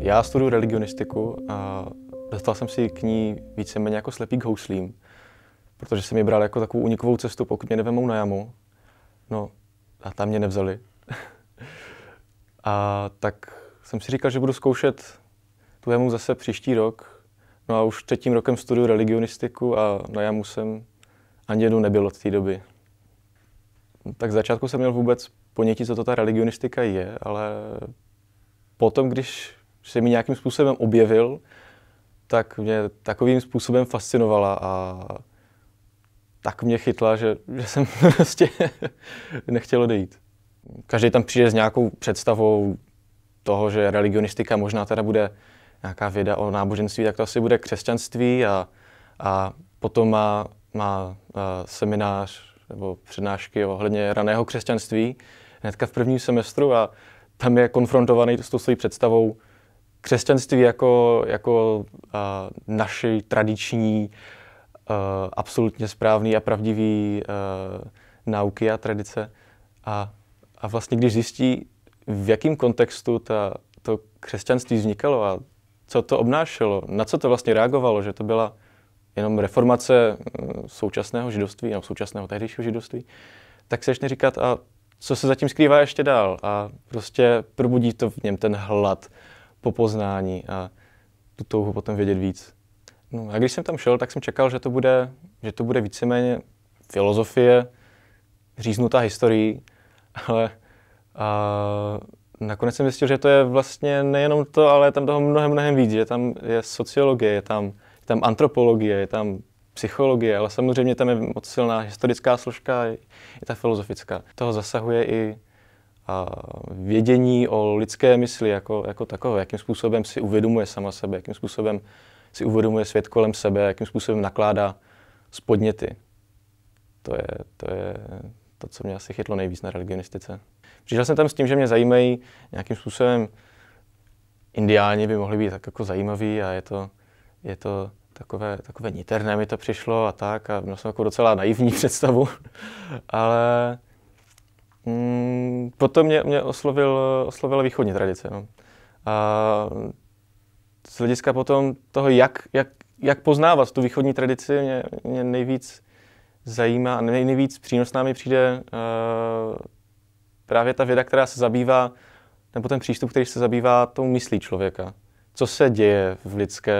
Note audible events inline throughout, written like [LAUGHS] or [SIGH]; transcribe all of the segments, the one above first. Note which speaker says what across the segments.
Speaker 1: Já studuji religionistiku a dostal jsem si k ní víceméně jako slepý k houslím, protože jsem ji bral jako takovou unikovou cestu, pokud mě nevemou na jamu. No a tam mě nevzali. [LAUGHS] a tak jsem si říkal, že budu zkoušet tu jamu zase příští rok. No a už třetím rokem studuju religionistiku a na jamu jsem ani jednou nebyl od té doby. No, tak začátku jsem měl vůbec ponětí, co to ta religionistika je, ale potom, když se mi nějakým způsobem objevil, tak mě takovým způsobem fascinovala a tak mě chytla, že, že jsem [LAUGHS] prostě nechtěl odejít. Každý tam přijde s nějakou představou toho, že religionistika možná teda bude nějaká věda o náboženství, tak to asi bude křesťanství a, a potom má, má eh, seminář nebo přednášky ohledně raného křesťanství hnedka v prvním semestru a tam je konfrontovaný s tou svojí představou křesťanství jako, jako uh, naši tradiční, uh, absolutně správný a pravdivý uh, nauky a tradice. A, a vlastně když zjistí, v jakém kontextu ta, to křesťanství vznikalo a co to obnášelo, na co to vlastně reagovalo, že to byla jenom reformace mm, současného židovství, nebo současného tehdejšího židovství, tak se ještě říkat, a co se zatím skrývá ještě dál a prostě probudí to v něm ten hlad po poznání a tu touhu potom vědět víc. No a když jsem tam šel, tak jsem čekal, že to bude, že to bude víceméně filozofie, říznutá historií, [LAUGHS] ale a, nakonec jsem zjistil, že to je vlastně nejenom to, ale je tam toho mnohem, mnohem víc, že tam je sociologie, je tam, je tam antropologie, je tam psychologie, ale samozřejmě tam je moc silná historická složka, i ta filozofická. Toho zasahuje i a vědění o lidské mysli jako, jako takové, jakým způsobem si uvědomuje sama sebe, jakým způsobem si uvědomuje svět kolem sebe, jakým způsobem nakládá s podněty. To je, to je to, co mě asi chytlo nejvíc na religionistice. Přišel jsem tam s tím, že mě zajímají nějakým způsobem indiáni by mohli být tak jako zajímaví a je to, je to takové, takové niterné mi to přišlo a tak a měl jsem jako docela naivní [LAUGHS] představu, ale Mm, potom mě, mě oslovil, oslovila východní tradice. No. A z hlediska potom toho, jak, jak, jak poznávat tu východní tradici, mě, mě nejvíc zajímá, a nejvíc přínosná mi přijde uh, právě ta věda, která se zabývá, nebo ten přístup, který se zabývá tou myslí člověka. Co se děje v lidské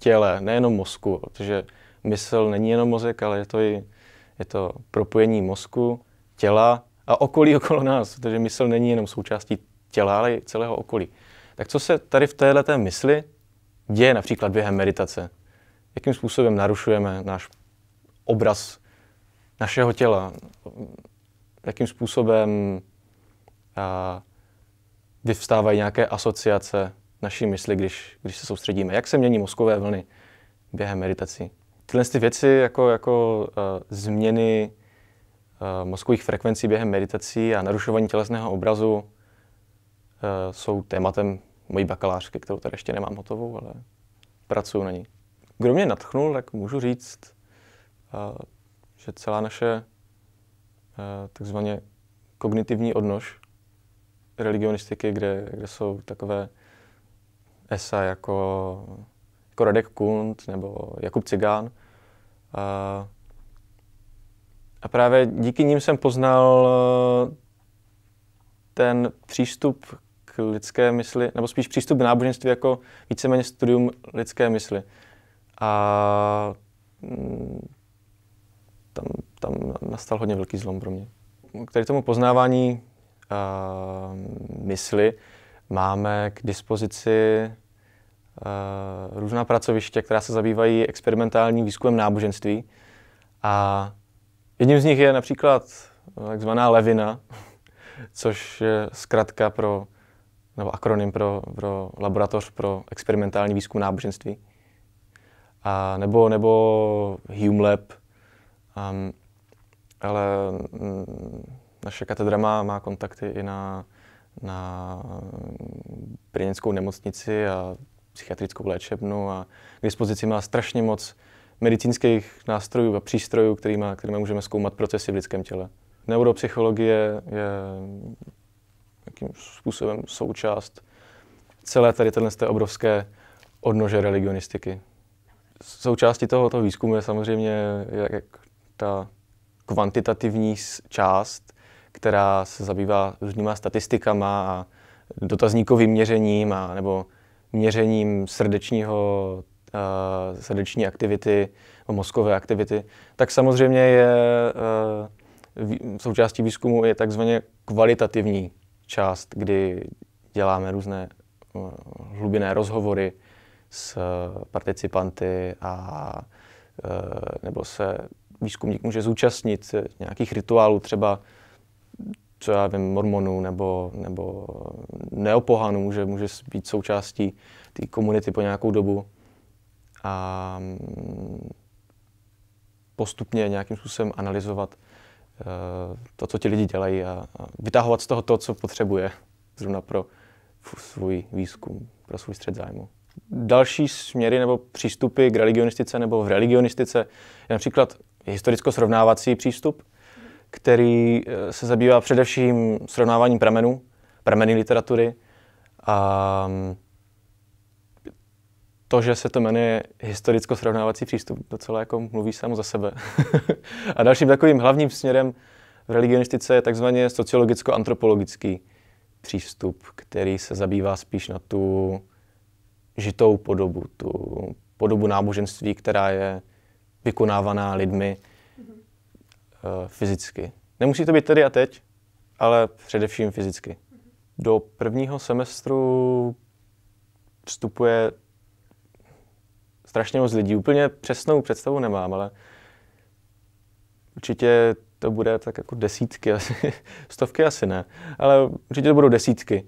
Speaker 1: těle, nejenom mozku, protože mysl není jenom mozek, ale je to i je to propojení mozku, těla a okolí okolo nás, protože mysl není jenom součástí těla, ale i celého okolí. Tak co se tady v této mysli děje například během meditace? Jakým způsobem narušujeme náš obraz našeho těla? Jakým způsobem a, vyvstávají nějaké asociace naší mysli, když, když se soustředíme? Jak se mění mozkové vlny během meditací? Tyhle ty věci jako, jako uh, změny Eh, mozkových frekvencí během meditací a narušování tělesného obrazu eh, jsou tématem mojí bakalářky, kterou tady ještě nemám hotovou, ale pracuju na ní. Kdo mě natchnul, tak můžu říct, eh, že celá naše takzvaně kognitivní odnož religionistiky, kde, kde jsou takové esa jako, jako Radek Kunt nebo Jakub Cigán, a právě díky nim jsem poznal eh, ten přístup k lidské mysli, nebo spíš přístup k náboženství jako víceméně studium lidské mysli. A mm, tam, tam nastal hodně velký zlom pro mě. K tady tomu poznávání uh, mysli máme k dispozici uh, různá pracoviště, která se zabývají experimentálním výzkumem náboženství. A Jedním z nich je například eh, takzvaná levina, což je zkratka pro, nebo akronym pro, pro laboratoř pro experimentální výzkum náboženství. A nebo, nebo Hume Lab, um, ale mm, naše katedra má, má kontakty i na, na brněnskou nemocnici a psychiatrickou léčebnu a k dispozici má strašně moc medicínských nástrojů a přístrojů, kterými, kterými můžeme zkoumat procesy v lidském těle. Neuropsychologie je jakým způsobem součást celé tady tenhle té obrovské odnože religionistiky. Součástí tohoto výzkumu je samozřejmě jak ta kvantitativní část, která se zabývá různýma statistikama a dotazníkovým měřením a nebo měřením srdečního uh, srdeční aktivity, mozkové aktivity, tak samozřejmě je uh, součástí výzkumu je takzvaně kvalitativní část, kdy děláme různé uh, hlubinné rozhovory s participanty a uh, nebo se výzkumník může zúčastnit nějakých rituálů, třeba co já vím, mormonů nebo, nebo neopohanů, že může být součástí té komunity po nějakou dobu a mm, postupně nějakým způsobem analyzovat e, to, co ti lidi dělají a vytahovat z toho to, co potřebuje zrovna pro svůj výzkum, pro svůj střed zájmu. Další směry nebo přístupy k religionistice nebo v religionistice je například historicko-srovnávací přístup, který e, se zabývá především srovnáváním pramenů, prameny literatury a mm, to, že se to jmenuje historicko-srovnávací přístup, docela jako mluví sám za sebe. [LAUGHS] a dalším takovým hlavním směrem v religionistice je takzvaně sociologicko-antropologický přístup, který se zabývá spíš na tu žitou podobu, tu podobu náboženství, která je vykonávaná lidmi mm-hmm. fyzicky. Nemusí to být tedy a teď, ale především fyzicky. Mhm. Do prvního semestru vstupuje strašně moc lidí. Úplně přesnou představu nemám, ale určitě to bude tak jako desítky asi, [LAUGHS] stovky asi ne, ale určitě to budou desítky.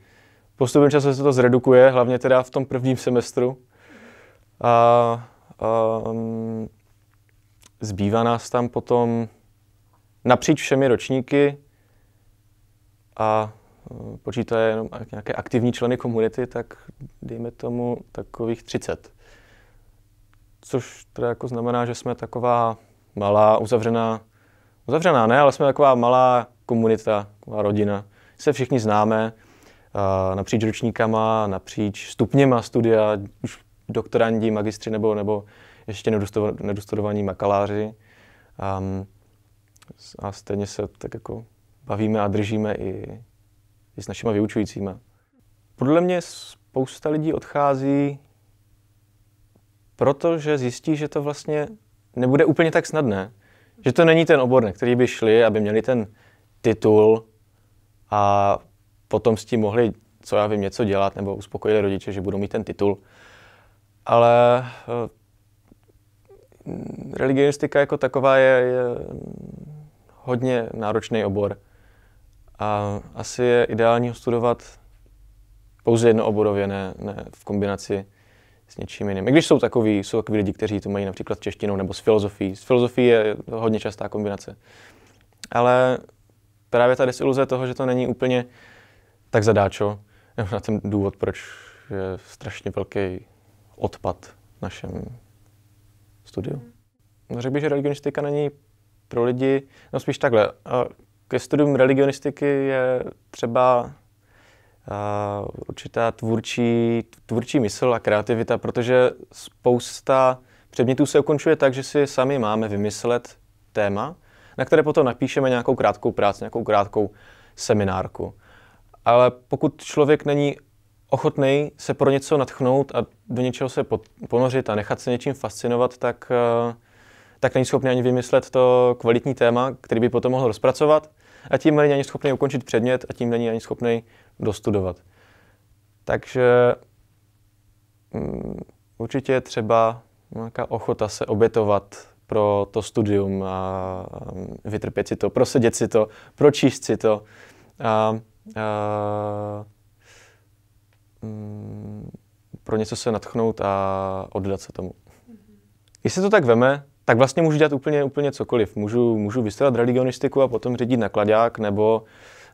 Speaker 1: Postupem času se to zredukuje, hlavně teda v tom prvním semestru. A, a um, zbývá nás tam potom napříč všemi ročníky a um, počítá jenom nějaké aktivní členy komunity, tak dejme tomu takových 30 což teda jako znamená, že jsme taková malá, uzavřená, uzavřená ne, ale jsme taková malá komunita, taková rodina. Se všichni známe napříč ročníkama, napříč stupněma studia, už doktorandi, magistři nebo, nebo ještě nedostudovaní makaláři. Um, a stejně se tak jako bavíme a držíme i, i s našimi vyučujícíma. Podle mě spousta lidí odchází protože zjistí, že to vlastně nebude úplně tak snadné. Že to není ten obor, na který by šli, aby měli ten titul a potom s tím mohli, co já vím, něco dělat nebo uspokojili rodiče, že budou mít ten titul. Ale eh, religionistika jako taková je, je hodně náročný obor. A asi je ideální ho studovat pouze jednooborově, ne, ne v kombinaci s něčím jiným. I když jsou takový, jsou takový lidi, kteří to mají například s češtinou nebo s filozofií. S filozofií je hodně častá kombinace. Ale právě ta desiluze toho, že to není úplně tak zadáčo, na ten důvod, proč je strašně velký odpad v našem studiu. No, řekl bych, že religionistika není pro lidi, no spíš takhle. A ke studium religionistiky je třeba určitá tvůrčí, tvůrčí mysl a kreativita, protože spousta předmětů se ukončuje tak, že si sami máme vymyslet téma, na které potom napíšeme nějakou krátkou práci, nějakou krátkou seminárku. Ale pokud člověk není ochotný se pro něco natchnout a do něčeho se ponořit a nechat se něčím fascinovat, tak, eh, tak není schopný ani vymyslet to kvalitní téma, který by potom mohl rozpracovat a tím není ani schopný ukončit předmět a tím není ani schopný dostudovat. Takže um, určitě je třeba nějaká ochota se obětovat pro to studium a mm, vytrpět si to, prosedět si to, pročíst si to. A, a, mm, pro něco se natchnout a oddat se tomu. Když mhm. se to tak veme, tak vlastně můžu dělat úplně, úplně cokoliv. Můžu, můžu vystudovat religionistiku a potom řídit nakladák, nebo uh,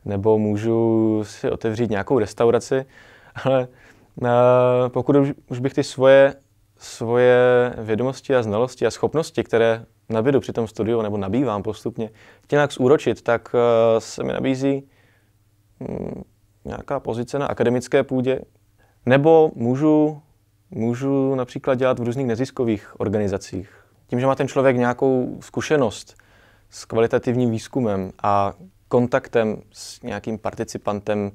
Speaker 1: nebo můžu si otevřít nějakou restauraci, ale eh, pokud už bych ty svoje, svoje vědomosti a znalosti a schopnosti, které nabídu při tom studiu nebo nabývám postupně, chtěl nějak zúročit, tak eh, se mi nabízí hm, nějaká pozice na akademické půdě, nebo můžu, můžu například dělat v různých neziskových organizacích. Tím, že má ten člověk nějakou zkušenost s kvalitativním výzkumem a kontaktem s nějakým participantem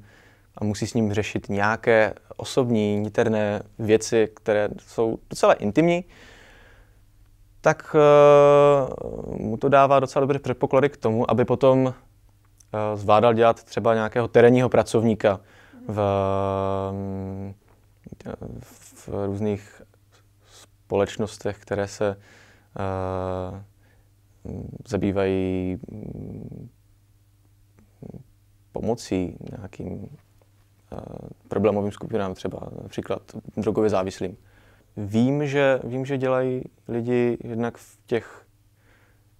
Speaker 1: a musí s ním řešit nějaké osobní, niterné věci, které jsou docela intimní, tak uh, mu to dává docela dobré předpoklady k tomu, aby potom uh, zvládal dělat třeba nějakého terénního pracovníka v, v různých společnostech, které se uh, zabývají pomocí nějakým eh, problémovým skupinám, třeba například drogově závislým. Vím, že, vím, že dělají lidi jednak v těch,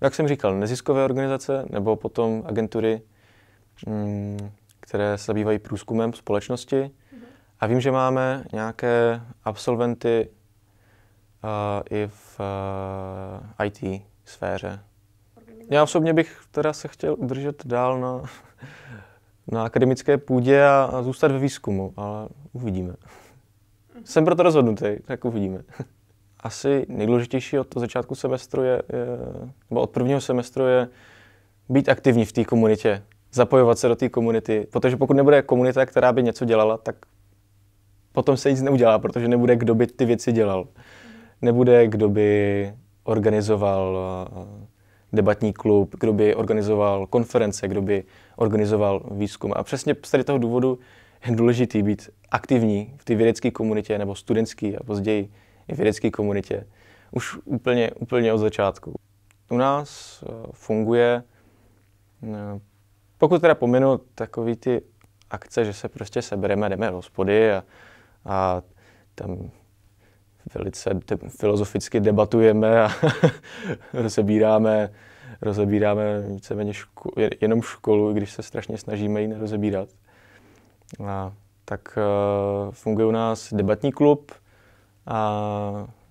Speaker 1: jak jsem říkal, neziskové organizace nebo potom agentury, mm, které se zabývají průzkumem společnosti. Mhm. A vím, že máme nějaké absolventy eh, i v eh, IT sféře. Já osobně bych teda se chtěl udržet dál na na akademické půdě a, a zůstat ve výzkumu, ale uvidíme. Jsem proto rozhodnutý, tak uvidíme. [LAUGHS] Asi nejdůležitější od toho začátku semestru je, je nebo od prvního semestru je být aktivní v té komunitě, zapojovat se do té komunity, protože pokud nebude komunita, která by něco dělala, tak potom se nic neudělá, protože nebude, kdo by ty věci dělal. Nebude, kdo by organizoval debatní klub, kdo by organizoval konference, kdo by organizoval výzkum. A přesně z tady toho důvodu je důležitý být aktivní v té vědecké komunitě nebo studentské a později i vědecké komunitě už úplně, úplně od začátku. U nás eh, funguje, eh, pokud teda pominu takový ty akce, že se prostě sebereme, jdeme do hospody a, a tam velice de- filozoficky debatujeme a [LAUGHS] rozebíráme, rozebíráme víceméně ško- jenom školu, když se strašně snažíme ji nerozebírat. A tak uh, funguje u nás debatní klub a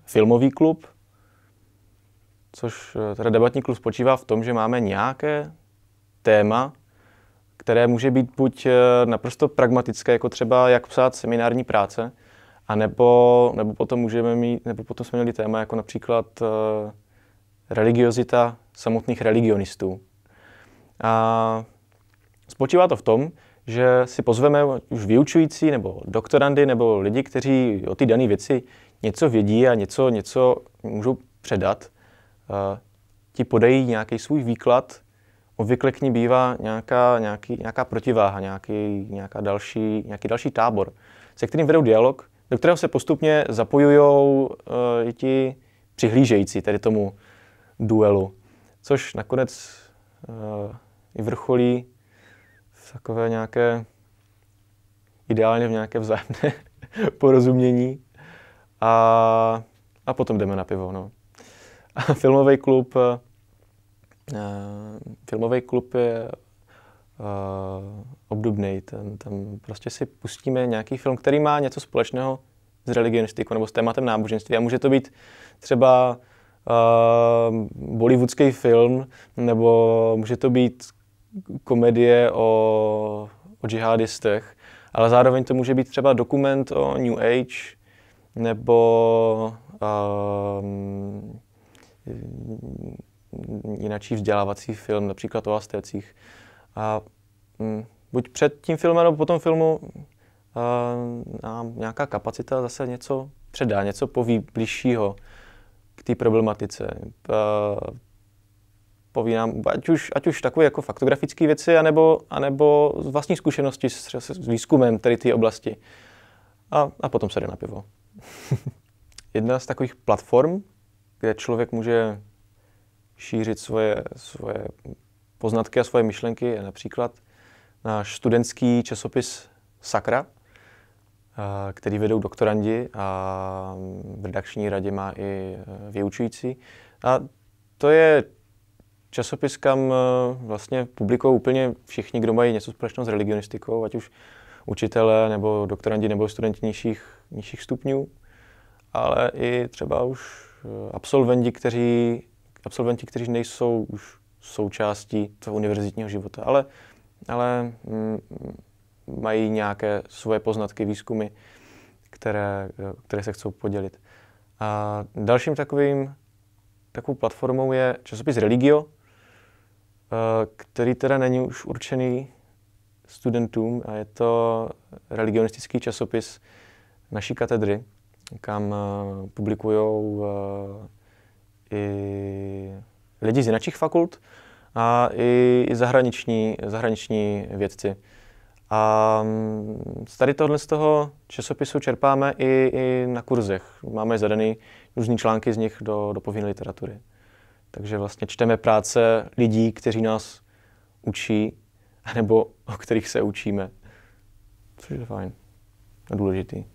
Speaker 1: filmový klub, což eh, teda debatní klub spočívá v tom, že máme nějaké téma, které může být buď eh, naprosto pragmatické, jako třeba jak psát seminární práce, a nebo, nebo potom můžeme mít, nebo potom jsme měli téma jako například uh, religiozita samotných religionistů. A spočívá to v tom, že si pozveme už vyučující nebo doktorandy nebo lidi, kteří o ty dané věci něco vědí a něco, něco můžou předat. Uh, ti podají nějaký svůj výklad, obvykle k ní bývá nějaká, nějaký, nějaká protiváha, nějaký, nějaká další, nějaký další tábor, se kterým vedou dialog do kterého se postupně zapojují uh, eh, ti přihlížející tedy tomu duelu, což nakonec eh, i vrcholí v takové nějaké, ideálně v nějaké vzájemné [LAUGHS] porozumění a, a potom jdeme na pivo. No. A filmový klub, eh, filmový klub je Eh, obdobný. Tam, tam prostě si pustíme nějaký film, který má něco společného s religionistikou nebo s tématem náboženství. A může to být třeba uh, bollywoodský film, nebo může to být komedie o, o džihadistech, ale zároveň to může být třeba dokument o New Age, nebo uh, jináčí vzdělávací film, například o Aztécích. Uh, a mm, buď před tím filmem nebo po tom filmu a, nám nějaká kapacita zase něco předá, něco poví blížšího k té problematice. A, poví nám, ať už, ať už takové jako faktografické věci, anebo, anebo z vlastní zkušenosti s, s výzkumem tady té oblasti. A, a potom se jde na pivo. [LAUGHS] Jedna z takových platform, kde člověk může šířit svoje, svoje poznatky a svoje myšlenky je například náš studentský časopis Sakra, eh, který vedou doktorandi a v redakční radě má i eh, vyučující. A to je časopis, kam eh, vlastně publikují úplně všichni, kdo mají něco společného s religionistikou, ať už učitele nebo doktorandi nebo studenti nižších, nižších stupňů, ale i třeba už absolventi, kteří, absolventi, kteří nejsou už součástí toho univerzitního života, ale, ale mm, mají nějaké svoje poznatky, výzkumy, které, které se chcou podělit. A dalším takovým, takovou platformou je časopis Religio, eh, který teda není už určený studentům a je to religionistický časopis naší katedry, kam eh, publikují eh, i lidi z jiných fakult a i, zahraniční, zahraniční vědci. A mm, z tady tohle z toho časopisu čerpáme i, i na kurzech. Máme zadaný různý články z nich do, do povinné literatury. Takže vlastně čteme práce lidí, kteří nás učí, nebo o kterých se učíme. Což je fajn a důležitý.